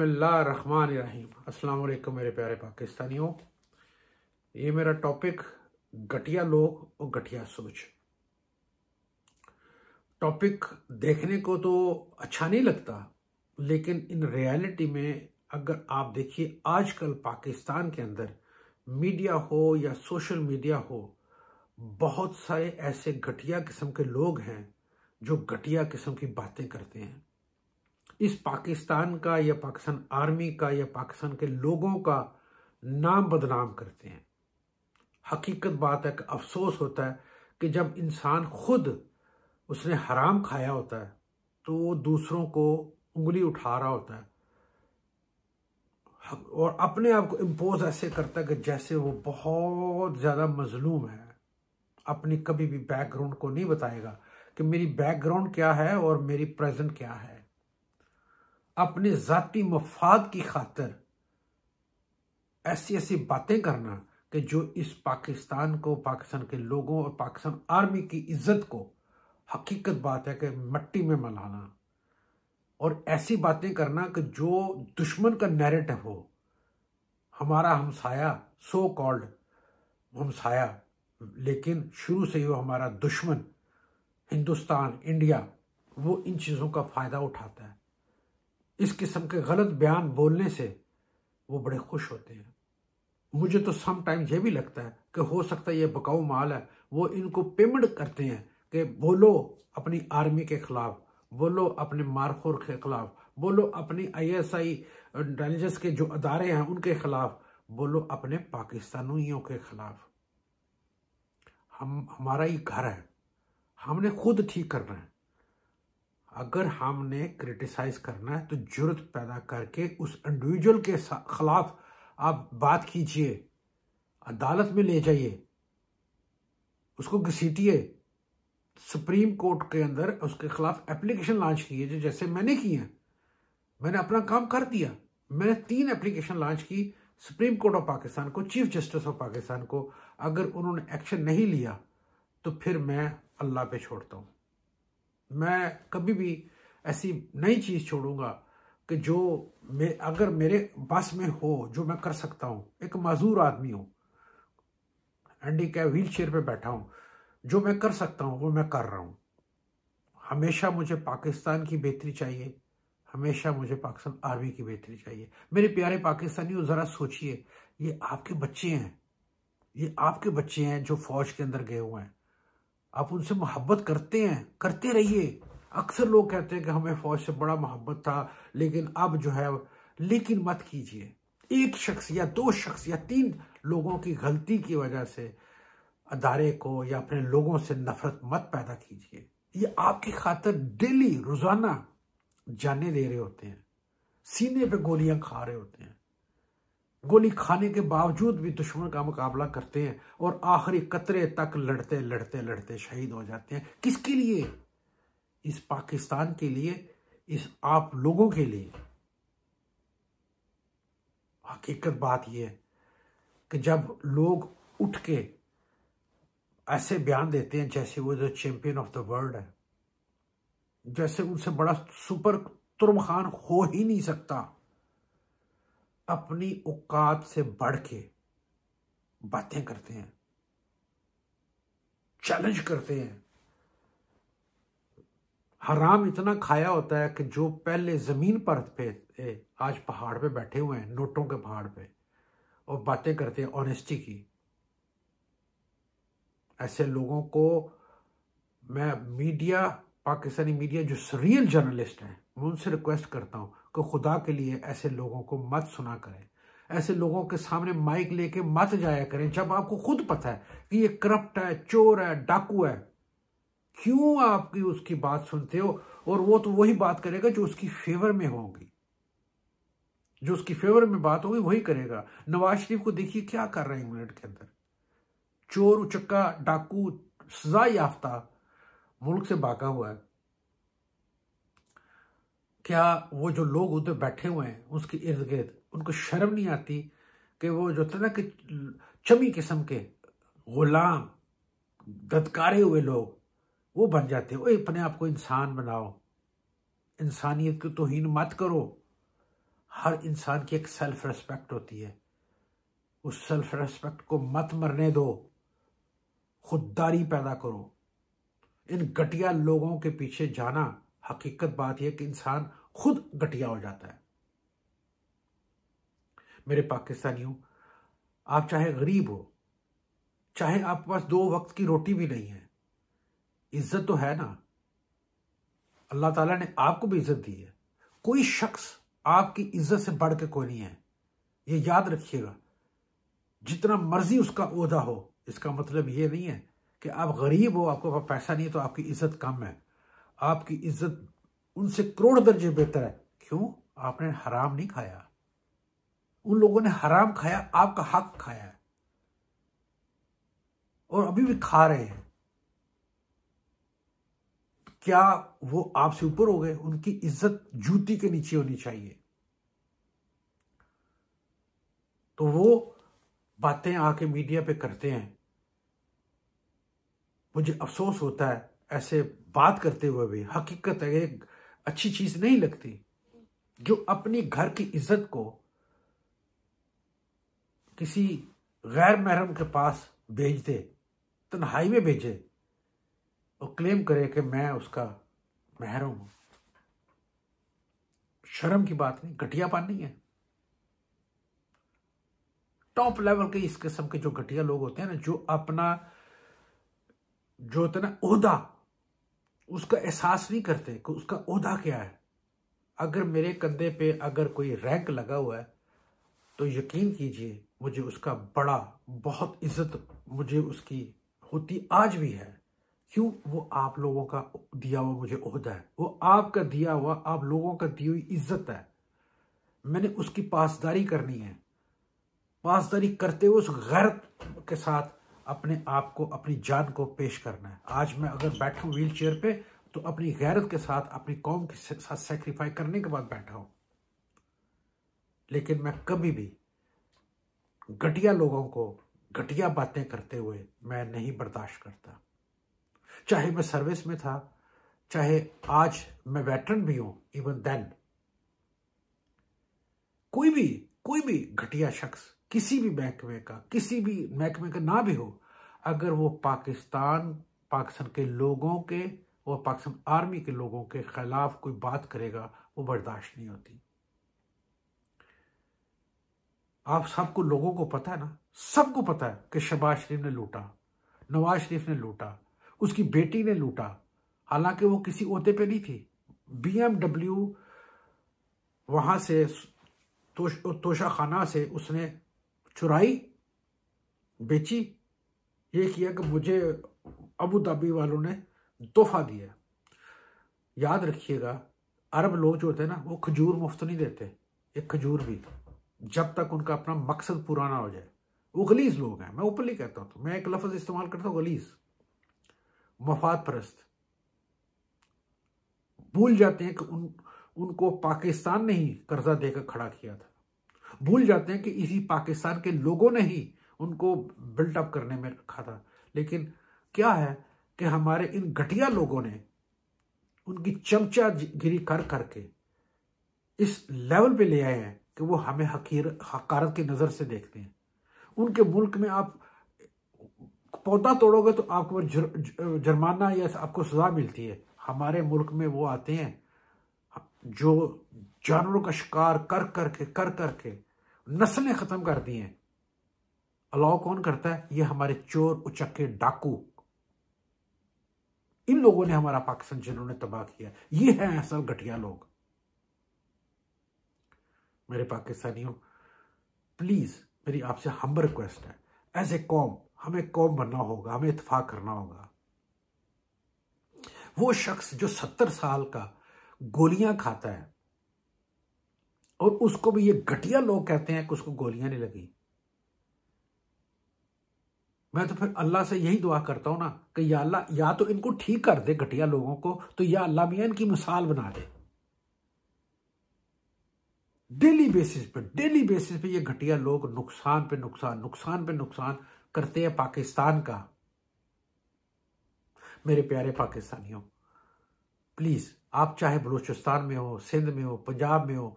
बसमीम अस्सलाम मेरे प्यारे पाकिस्तानियों ये मेरा टॉपिक घटिया लोग और घटिया सोच टॉपिक देखने को तो अच्छा नहीं लगता लेकिन इन रियलिटी में अगर आप देखिए आजकल पाकिस्तान के अंदर मीडिया हो या सोशल मीडिया हो बहुत सारे ऐसे घटिया किस्म के लोग हैं जो घटिया किस्म की बातें करते हैं इस पाकिस्तान का या पाकिस्तान आर्मी का या पाकिस्तान के लोगों का नाम बदनाम करते हैं हकीकत बात है कि अफसोस होता है कि जब इंसान खुद उसने हराम खाया होता है तो वो दूसरों को उंगली उठा रहा होता है और अपने आप को इम्पोज ऐसे करता है कि जैसे वो बहुत ज़्यादा मजलूम है अपनी कभी भी बैकग्राउंड को नहीं बताएगा कि मेरी बैकग्राउंड क्या है और मेरी प्रेजेंट क्या है अपने ज़ाती मफाद की खातर ऐसी ऐसी बातें करना कि जो इस पाकिस्तान को पाकिस्तान के लोगों और पाकिस्तान आर्मी की इज्जत को हकीकत बात है कि मट्टी में मलाना और ऐसी बातें करना कि जो दुश्मन का नैरेटिव हो हमारा हमसाया सो कॉल्ड हमसाया लेकिन शुरू से ही वो हमारा दुश्मन हिंदुस्तान इंडिया वो इन चीज़ों का फ़ायदा उठाता है इस किस्म के गलत बयान बोलने से वो बड़े खुश होते हैं मुझे तो समटाइम ये भी लगता है कि हो सकता है ये बकाऊ माल है वो इनको पेमेंट करते हैं कि बोलो अपनी आर्मी के खिलाफ बोलो अपने मारखोर के खिलाफ बोलो अपनी आईएसआई इंटेलिजेंस के जो अदारे हैं उनके खिलाफ बोलो अपने पाकिस्तानियों के खिलाफ हम हमारा ही घर है हमने खुद ठीक करना है अगर हमने क्रिटिसाइज करना है तो जरूरत पैदा करके उस इंडिविजुअल के खिलाफ आप बात कीजिए अदालत में ले जाइए उसको घसीटिए सुप्रीम कोर्ट के अंदर उसके खिलाफ एप्लीकेशन लॉन्च किए जो जैसे मैंने किए मैंने अपना काम कर दिया मैंने तीन एप्लीकेशन लॉन्च की सुप्रीम कोर्ट ऑफ पाकिस्तान को चीफ जस्टिस ऑफ पाकिस्तान को अगर उन्होंने एक्शन नहीं लिया तो फिर मैं अल्लाह पे छोड़ता हूँ मैं कभी भी ऐसी नई चीज़ छोड़ूंगा कि जो मे अगर मेरे बस में हो जो मैं कर सकता हूं एक माजूर आदमी हूं एंडी कै व्हील चेयर पर बैठा हूं जो मैं कर सकता हूँ वो मैं कर रहा हूं हमेशा मुझे पाकिस्तान की बेहतरी चाहिए हमेशा मुझे पाकिस्तान आर्मी की बेहतरी चाहिए मेरे प्यारे वो ज़रा सोचिए ये आपके बच्चे हैं ये आपके बच्चे हैं जो फौज के अंदर गए हुए हैं आप उनसे मोहब्बत करते हैं करते रहिए अक्सर लोग कहते हैं कि हमें फौज से बड़ा मोहब्बत था लेकिन अब जो है लेकिन मत कीजिए एक शख्स या दो शख्स या तीन लोगों की गलती की वजह से अदारे को या अपने लोगों से नफरत मत पैदा कीजिए ये आपकी खातर डेली रोजाना जाने दे रहे होते हैं सीने पे गोलियां खा रहे होते हैं गोली खाने के बावजूद भी दुश्मन का मुकाबला करते हैं और आखिरी कतरे तक लड़ते लड़ते लड़ते शहीद हो जाते हैं किसके लिए इस पाकिस्तान के लिए इस आप लोगों के लिए हकीकत बात यह है कि जब लोग उठ के ऐसे बयान देते हैं जैसे वो जो चैंपियन ऑफ द वर्ल्ड है जैसे उनसे बड़ा सुपर तुर्म खान हो ही नहीं सकता अपनी औकात से बढ़ के बातें करते हैं चैलेंज करते हैं हराम इतना खाया होता है कि जो पहले जमीन पर पे थे आज पहाड़ पे बैठे हुए हैं नोटों के पहाड़ पे और बातें करते हैं ऑनेस्टी की ऐसे लोगों को मैं मीडिया पाकिस्तानी मीडिया जो रियल जर्नलिस्ट हैं मैं उनसे रिक्वेस्ट करता हूँ कि खुदा के लिए ऐसे लोगों को मत सुना करें ऐसे लोगों के सामने माइक लेके मत जाया करें जब आपको खुद पता है कि ये करप्ट है चोर है डाकू है क्यों आपकी उसकी बात सुनते हो और वो तो वही बात करेगा जो उसकी फेवर में होगी जो उसकी फेवर में बात होगी वही करेगा नवाज शरीफ को देखिए क्या कर रहे हैं इंग्लैंड के अंदर चोर उचक्का डाकू सजा याफ्ता मुल्क से बाका हुआ है क्या वो जो लोग उधर बैठे हुए हैं उसके इर्द गिर्द उनको शर्म नहीं आती कि वो जो थे ना कि चमी किस्म के गुलाम गदकारे हुए लोग वो बन जाते हैं अपने आप को इंसान बनाओ इंसानियत की तोहन मत करो हर इंसान की एक सेल्फ रेस्पेक्ट होती है उस सेल्फ रेस्पेक्ट को मत मरने दो खुददारी पैदा करो इन घटिया लोगों के पीछे जाना हकीकत बात यह कि इंसान खुद घटिया हो जाता है मेरे पाकिस्तानियों आप चाहे गरीब हो चाहे आपके पास दो वक्त की रोटी भी नहीं है इज्जत तो है ना अल्लाह ताला ने आपको भी इज्जत दी है कोई शख्स आपकी इज्जत से बढ़ के कोई नहीं है ये याद रखिएगा जितना मर्जी उसका ओहदा हो इसका मतलब ये नहीं है कि आप गरीब हो आपको पैसा नहीं है तो आपकी इज्जत कम है आपकी इज्जत उनसे करोड़ दर्जे बेहतर है क्यों आपने हराम नहीं खाया उन लोगों ने हराम खाया आपका हक खाया है और अभी भी खा रहे हैं क्या वो आपसे ऊपर हो गए उनकी इज्जत जूती के नीचे होनी चाहिए तो वो बातें आके मीडिया पे करते हैं मुझे अफसोस होता है ऐसे बात करते हुए भी हकीकत है एक अच्छी चीज नहीं लगती जो अपने घर की इज्जत को किसी गैर महरम के पास भेज दे तन्हाई में भेजे और क्लेम करे कि मैं उसका महरम हूं शर्म की बात नहीं घटिया नहीं है टॉप लेवल के इस किस्म के जो घटिया लोग होते हैं ना जो अपना जो होता है ना ओहदा उसका एहसास नहीं करते कि उसका ओहदा क्या है अगर मेरे कंधे पे अगर कोई रैंक लगा हुआ है तो यकीन कीजिए मुझे उसका बड़ा बहुत इज्जत मुझे उसकी होती आज भी है क्यों वो आप लोगों का दिया हुआ मुझे ओहदा है वो आपका दिया हुआ आप लोगों का दी हुई इज्जत है मैंने उसकी पासदारी करनी है पासदारी करते हुए उस गैरत के साथ अपने आप को अपनी जान को पेश करना है आज मैं अगर बैठा हूँ व्हील चेयर पे तो अपनी गैरत के साथ अपनी कौम के साथ सेक्रीफाई करने के बाद बैठा हूँ लेकिन मैं कभी भी घटिया लोगों को घटिया बातें करते हुए मैं नहीं बर्दाश्त करता चाहे मैं सर्विस में था चाहे आज मैं वेटरन भी हूं इवन देन कोई भी कोई भी घटिया शख्स किसी भी महकमे का किसी भी महकमे का ना भी हो अगर वो पाकिस्तान पाकिस्तान के लोगों के और पाकिस्तान आर्मी के लोगों के खिलाफ कोई बात करेगा वो बर्दाश्त नहीं होती आप सबको लोगों को पता है ना सबको पता है कि शबाज शरीफ ने लूटा नवाज शरीफ ने लूटा उसकी बेटी ने लूटा हालांकि वो किसी अहदे पे नहीं थी बीएमडब्ल्यू वहां से तोश, तोशा खाना से उसने चुराई बेची ये किया कि मुझे अबू धाबी वालों ने तोहफा दिया याद रखिएगा अरब लोग जो होते हैं ना वो खजूर मुफ्त नहीं देते एक खजूर भी जब तक उनका अपना मकसद पूरा ना हो जाए वो गलीज लोग हैं मैं ओपनली कहता हूँ तो मैं एक लफ्ज़ इस्तेमाल करता हूँ गलीज मफाद परस्त भूल जाते हैं कि उन उनको पाकिस्तान ने ही कर्जा देकर खड़ा किया था भूल जाते हैं कि इसी पाकिस्तान के लोगों ने ही उनको बिल्टअप करने में रखा था लेकिन क्या है कि हमारे इन घटिया लोगों ने उनकी चमचा गिरी कर करके इस लेवल पे ले आए हैं कि वो हमें हकीर हकारत की नज़र से देखते हैं उनके मुल्क में आप पौधा तोड़ोगे तो आपको जुर, जुर्माना या आपको सजा मिलती है हमारे मुल्क में वो आते हैं जो जानवरों का शिकार कर करके कर करके कर, कर, नस्लें खत्म कर दी हैं अलाव कौन करता है ये हमारे चोर उचक्के डाकू इन लोगों ने हमारा पाकिस्तान जिन्होंने तबाह किया ये है असल घटिया लोग मेरे पाकिस्तानियों प्लीज मेरी आपसे हम रिक्वेस्ट है एज ए कौम हमें कौम बनना होगा हमें इतफाक करना होगा वो शख्स जो सत्तर साल का गोलियां खाता है और उसको भी ये घटिया लोग कहते हैं कि उसको गोलियां नहीं लगी मैं तो फिर अल्लाह से यही दुआ करता हूं ना कि या अल्लाह या तो इनको ठीक कर दे घटिया लोगों को तो या अल्लाह मियाँ इनकी मिसाल बना दे डेली बेसिस पे डेली बेसिस पे ये घटिया लोग नुकसान पे नुकसान नुकसान पे नुकसान करते हैं पाकिस्तान का मेरे प्यारे पाकिस्तानियों प्लीज आप चाहे बलूचिस्तान में हो सिंध में हो पंजाब में हो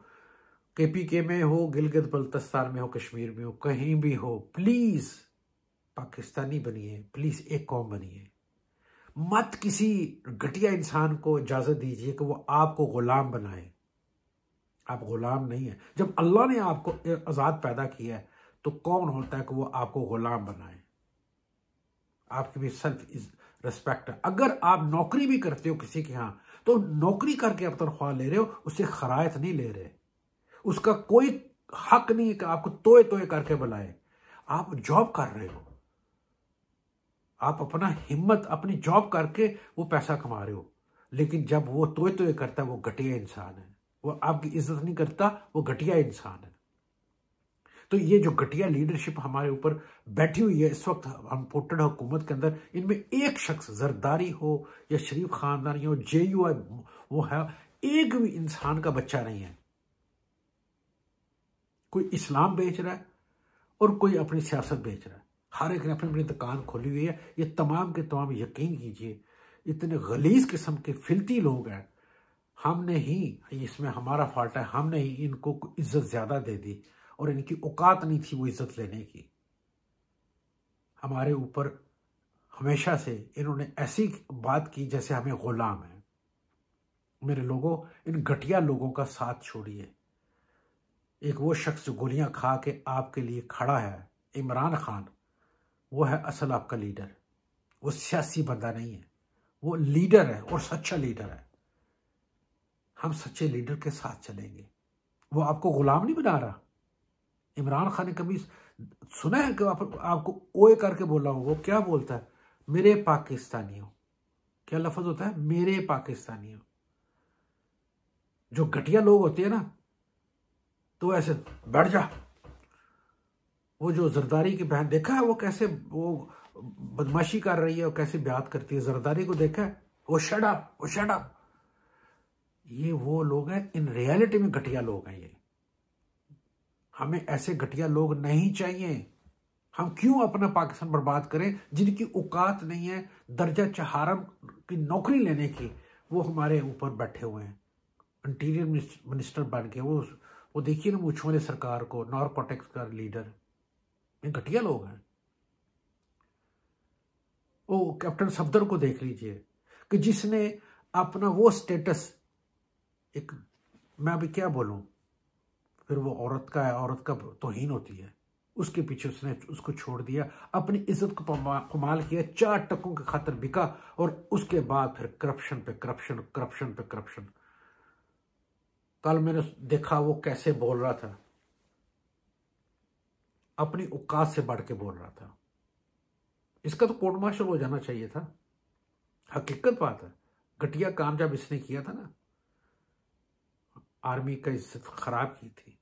के पी के में हो गिलगित बल्तिस्तान में हो कश्मीर में हो कहीं भी हो प्लीज पाकिस्तानी बनिए प्लीज एक कौम बनिए मत किसी घटिया इंसान को इजाजत दीजिए कि वो आपको गुलाम बनाए आप गुलाम नहीं है जब अल्लाह ने आपको आज़ाद पैदा किया है तो कौन होता है कि वो आपको गुलाम बनाए आपकी भी सेल्फ रिस्पेक्ट है अगर आप नौकरी भी करते हो किसी के यहाँ तो नौकरी करके आप तनख्वाह ले रहे हो उससे खराय नहीं ले रहे उसका कोई हक नहीं है कि आपको तोए तोए करके बुलाए आप जॉब कर रहे हो आप अपना हिम्मत अपनी जॉब करके वो पैसा कमा रहे हो लेकिन जब वो तोए तोए करता है वो घटिया इंसान है वो आपकी इज्जत नहीं करता वो घटिया इंसान है तो ये जो घटिया लीडरशिप हमारे ऊपर बैठी हुई है इस वक्त हम पोटेड हुकूमत के अंदर इनमें एक शख्स जरदारी हो या शरीफ खानदानी हो जे यू वो है एक भी इंसान का बच्चा नहीं है कोई इस्लाम बेच रहा है और कोई अपनी सियासत बेच रहा है हर एक ने अपनी अपनी दुकान खोली हुई है ये तमाम के तमाम यकीन कीजिए इतने गलीज किस्म के फिलती लोग हैं हमने ही इसमें हमारा फॉल्ट है हमने ही इनको इज्जत ज़्यादा दे दी और इनकी औकात नहीं थी वो इज्जत लेने की हमारे ऊपर हमेशा से इन्होंने ऐसी बात की जैसे हमें गुलाम है मेरे लोगों इन घटिया लोगों का साथ छोड़िए एक वो शख्स जो गोलियां खा के आपके लिए खड़ा है इमरान खान वो है असल आपका लीडर वो सियासी बंदा नहीं है वो लीडर है और सच्चा लीडर है हम सच्चे लीडर के साथ चलेंगे वो आपको गुलाम नहीं बना रहा इमरान खान ने कभी सुना है कि आप, आपको ओए करके बोला हूं वो क्या बोलता है मेरे पाकिस्तानियों क्या लफज होता है मेरे पाकिस्तानियों जो घटिया लोग होते हैं ना तो ऐसे बैठ जा वो जो जरदारी की बहन देखा है वो कैसे वो बदमाशी कर रही है और कैसे ब्यात करती है जरदारी को देखा है वो शडअप वो शडअप ये वो लोग हैं इन रियलिटी में घटिया लोग हैं ये हमें ऐसे घटिया लोग नहीं चाहिए हम क्यों अपना पाकिस्तान बर्बाद करें जिनकी औकात नहीं है दर्जा चहारम की नौकरी लेने की वो हमारे ऊपर बैठे हुए हैं इंटीरियर मिनिस्टर बन के वो वो देखिए ना मूछों वाले सरकार को नॉर का लीडर ये घटिया लोग हैं वो कैप्टन सफदर को देख लीजिए कि जिसने अपना वो स्टेटस एक मैं अभी क्या बोलूं फिर वो औरत का है औरत का तोहीन होती है उसके पीछे उसने उसको छोड़ दिया अपनी इज्जत को कमाल किया चार टक्कों के खातर बिका और उसके बाद फिर करप्शन पे करप्शन करप्शन पे करप्शन कल मैंने देखा वो कैसे बोल रहा था अपनी उकास से बढ़ के बोल रहा था इसका तो कोर्ट मार्शल हो जाना चाहिए था हकीकत बात है घटिया काम जब इसने किया था ना आर्मी का इज्जत खराब की थी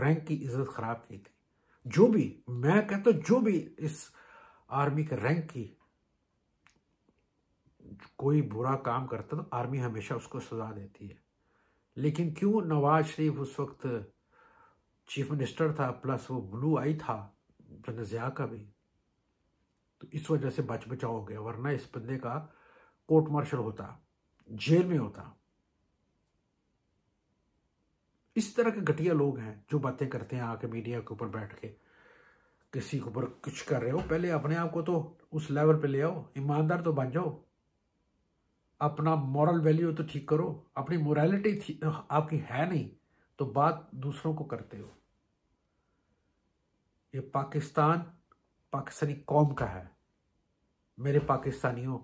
रैंक की इज्जत खराब की थी जो भी मैं कहता हूं जो भी इस आर्मी के रैंक की कोई बुरा काम करता तो आर्मी हमेशा उसको सजा देती है लेकिन क्यों नवाज शरीफ उस वक्त चीफ मिनिस्टर था प्लस वो ब्लू आई था जन ज़िया का भी तो इस वजह से बच बचाव हो गया वरना इस बंदे का कोर्ट मार्शल होता जेल में होता इस तरह के घटिया लोग हैं जो बातें करते हैं आके मीडिया के ऊपर बैठ के किसी के ऊपर कुछ कर रहे हो पहले अपने आप को तो उस लेवल पे ले आओ ईमानदार तो बन जाओ अपना मॉरल वैल्यू तो ठीक करो अपनी मोरालिटी आपकी है नहीं तो बात दूसरों को करते हो ये पाकिस्तान पाकिस्तानी कौम का है मेरे पाकिस्तानियों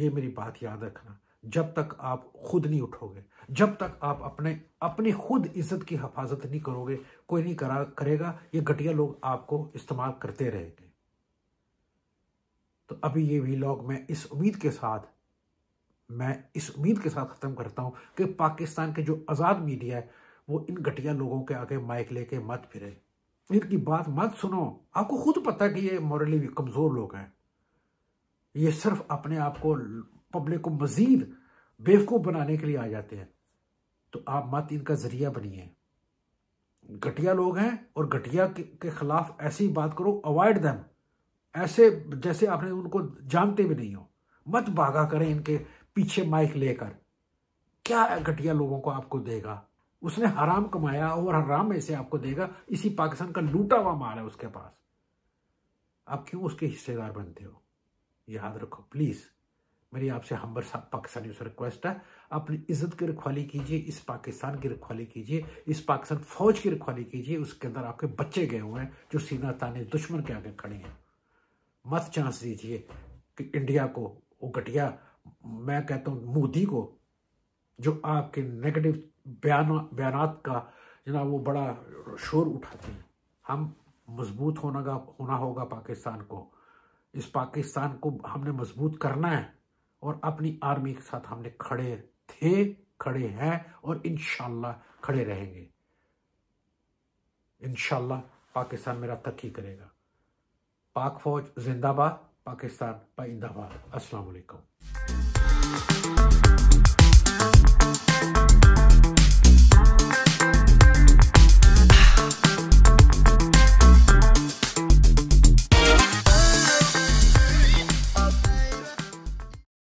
ये मेरी बात याद रखना जब तक आप खुद नहीं उठोगे जब तक आप अपने अपनी खुद इज्जत की हफाजत नहीं करोगे कोई नहीं करा करेगा ये घटिया लोग आपको इस्तेमाल करते रहेंगे तो अभी ये भी मैं इस उम्मीद के साथ मैं इस उम्मीद के साथ ख़त्म करता हूँ कि पाकिस्तान के जो आज़ाद मीडिया है वो इन घटिया लोगों के आगे माइक लेके मत फिरे इनकी बात मत सुनो आपको खुद पता कि ये मॉरली कमज़ोर लोग हैं ये सिर्फ अपने आप को पब्लिक को मज़ीद बेवकूफ़ बनाने के लिए आ जाते हैं तो आप मत इनका ज़रिया बनिए घटिया लोग हैं और घटिया के, के खिलाफ ऐसी बात करो अवॉइड दैम ऐसे जैसे आपने उनको जानते भी नहीं हो मत भागा करें इनके पीछे माइक लेकर क्या घटिया लोगों को आपको देगा उसने हराम कमाया और हराम ऐसे आपको देगा इसी पाकिस्तान का लूटा हुआ माल है उसके पास आप क्यों उसके हिस्सेदार बनते हो याद रखो प्लीज़ मेरी आपसे हम्बर साहब पाकिस्तानी से रिक्वेस्ट है अपनी इज्जत की रखवाली कीजिए इस पाकिस्तान की रखवाली कीजिए इस पाकिस्तान फौज की रखवाली कीजिए उसके अंदर आपके बच्चे गए हुए हैं जो सीना ताने दुश्मन के आगे खड़े हैं मत चांस दीजिए कि इंडिया को वो घटिया मैं कहता हूं मोदी को जो आपके नेगेटिव बयान बयान का जना वो बड़ा शोर उठाते हैं हम मजबूत होना का होना होगा पाकिस्तान को इस पाकिस्तान को हमने मजबूत करना है और अपनी आर्मी के साथ हमने खड़े थे खड़े हैं और इनशाला खड़े रहेंगे इनशाला पाकिस्तान मेरा तक ही करेगा पाक फौज जिंदाबाद पाकिस्तान पाइंदाबाद अस्सलाम